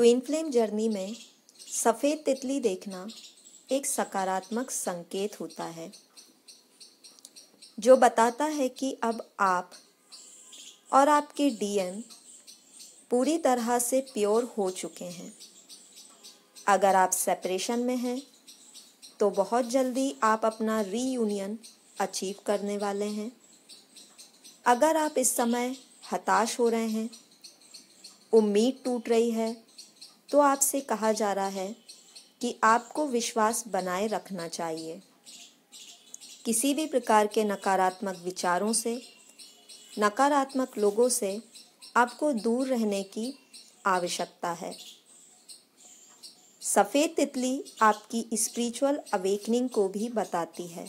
twin flame journey में सफ़ेद तितली देखना एक सकारात्मक संकेत होता है जो बताता है कि अब आप और आपके डीएम पूरी तरह से प्योर हो चुके हैं अगर आप सेपरेशन में हैं तो बहुत जल्दी आप अपना रीयूनियन अचीव करने वाले हैं अगर आप इस समय हताश हो रहे हैं उम्मीद टूट रही है तो आपसे कहा जा रहा है कि आपको विश्वास बनाए रखना चाहिए किसी भी प्रकार के नकारात्मक विचारों से नकारात्मक लोगों से आपको दूर रहने की आवश्यकता है सफ़ेद तितली आपकी स्पिरिचुअल अवेकनिंग को भी बताती है